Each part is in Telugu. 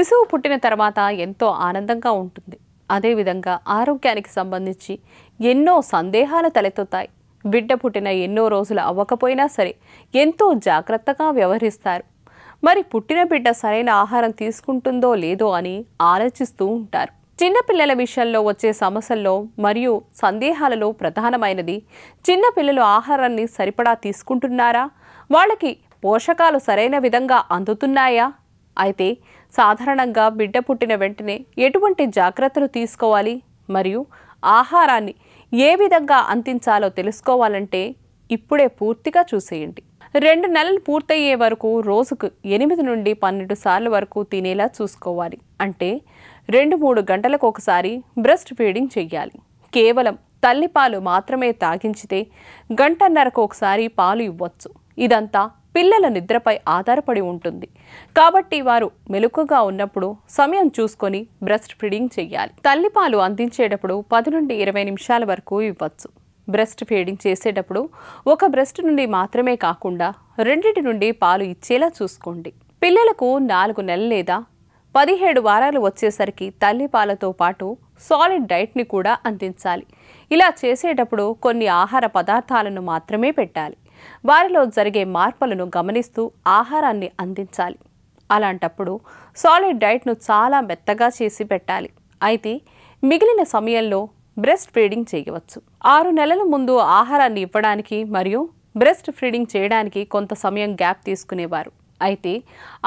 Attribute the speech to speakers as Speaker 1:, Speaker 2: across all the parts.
Speaker 1: శిశువు పుట్టిన తర్వాత ఎంతో ఆనందంగా ఉంటుంది అదేవిధంగా ఆరోగ్యానికి సంబంధించి ఎన్నో సందేహాలు తలెత్తుతాయి బిడ్డ పుట్టిన ఎన్నో రోజులు అవ్వకపోయినా సరే ఎంతో జాగ్రత్తగా వ్యవహరిస్తారు మరి పుట్టిన బిడ్డ సరైన ఆహారం తీసుకుంటుందో లేదో అని ఆలోచిస్తూ ఉంటారు చిన్నపిల్లల విషయంలో వచ్చే సమస్యల్లో మరియు సందేహాలలో ప్రధానమైనది చిన్నపిల్లలు ఆహారాన్ని సరిపడా తీసుకుంటున్నారా వాళ్ళకి పోషకాలు సరైన విధంగా అందుతున్నాయా అయితే సాధారణంగా బిడ్డ పుట్టిన వెంటనే ఎటువంటి జాగ్రత్తలు తీసుకోవాలి మరియు ఆహారాన్ని ఏ విధంగా అందించాలో తెలుసుకోవాలంటే ఇప్పుడే పూర్తిగా చూసేయండి రెండు నెలలు పూర్తయ్యే వరకు రోజుకు ఎనిమిది నుండి పన్నెండు సార్లు వరకు తినేలా చూసుకోవాలి అంటే రెండు మూడు గంటలకు ఒకసారి బ్రెస్ట్ ఫీడింగ్ చెయ్యాలి కేవలం తల్లిపాలు మాత్రమే తాగించితే గంటన్నరకు ఒకసారి పాలు ఇవ్వచ్చు ఇదంతా పిల్లల నిద్రపై ఆధారపడి ఉంటుంది కాబట్టి వారు మెలుకగా ఉన్నప్పుడు సమయం చూసుకొని బ్రెస్ట్ ఫీడింగ్ చేయాలి తల్లిపాలు అందించేటప్పుడు పది నుండి ఇరవై నిమిషాల వరకు ఇవ్వచ్చు బ్రెస్ట్ ఫీడింగ్ చేసేటప్పుడు ఒక బ్రెస్ట్ నుండి మాత్రమే కాకుండా రెండింటి నుండి పాలు ఇచ్చేలా చూసుకోండి పిల్లలకు నాలుగు నెలలు లేదా పదిహేడు వారాలు వచ్చేసరికి తల్లిపాలతో పాటు సాలిడ్ డైట్ని కూడా అందించాలి ఇలా చేసేటప్పుడు కొన్ని ఆహార పదార్థాలను మాత్రమే పెట్టాలి వారిలో జరిగే మార్పులను గమనిస్తూ ఆహారాన్ని అందించాలి అలాంటప్పుడు సాలిడ్ డైట్ను చాలా మెత్తగా చేసి పెట్టాలి అయితే మిగిలిన సమయంలో బ్రెస్ట్ ఫీడింగ్ చేయవచ్చు ఆరు నెలల ముందు ఆహారాన్ని ఇవ్వడానికి మరియు బ్రెస్ట్ ఫీడింగ్ చేయడానికి కొంత సమయం గ్యాప్ తీసుకునేవారు అయితే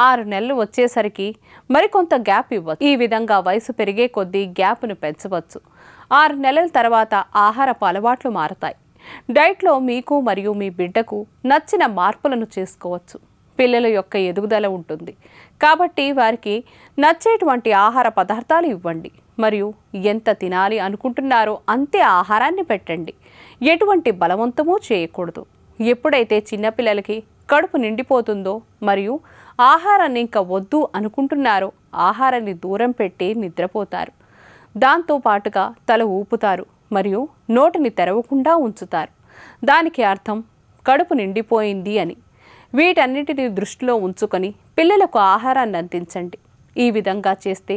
Speaker 1: ఆరు నెలలు వచ్చేసరికి మరికొంత గ్యాప్ ఇవ్వచ్చు ఈ విధంగా వయసు పెరిగే కొద్దీ గ్యాప్ను పెంచవచ్చు ఆరు నెలల తర్వాత ఆహారపు అలవాట్లు మారతాయి డైట్లో మీకు మరియు మీ బిడ్డకు నచ్చిన మార్పులను చేసుకోవచ్చు పిల్లల యొక్క ఎదుగుదల ఉంటుంది కాబట్టి వారికి నచ్చేటువంటి ఆహార పదార్థాలు ఇవ్వండి మరియు ఎంత తినాలి అనుకుంటున్నారో అంతే ఆహారాన్ని పెట్టండి ఎటువంటి బలవంతమూ చేయకూడదు ఎప్పుడైతే చిన్నపిల్లలకి కడుపు నిండిపోతుందో మరియు ఆహారాన్ని ఇంకా వద్దు అనుకుంటున్నారో ఆహారాన్ని దూరం పెట్టి నిద్రపోతారు దాంతో పాటుగా తల ఊపుతారు మరియు నోటిని తెరవకుండా ఉంచుతారు దానికి అర్థం కడుపు నిండిపోయింది అని వీటన్నిటిని దృష్టిలో ఉంచుకొని పిల్లలకు ఆహారాన్ని అందించండి ఈ విధంగా చేస్తే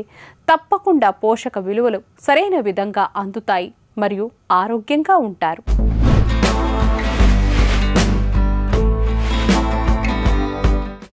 Speaker 1: తప్పకుండా పోషక విలువలు సరైన విధంగా అందుతాయి మరియు ఆరోగ్యంగా ఉంటారు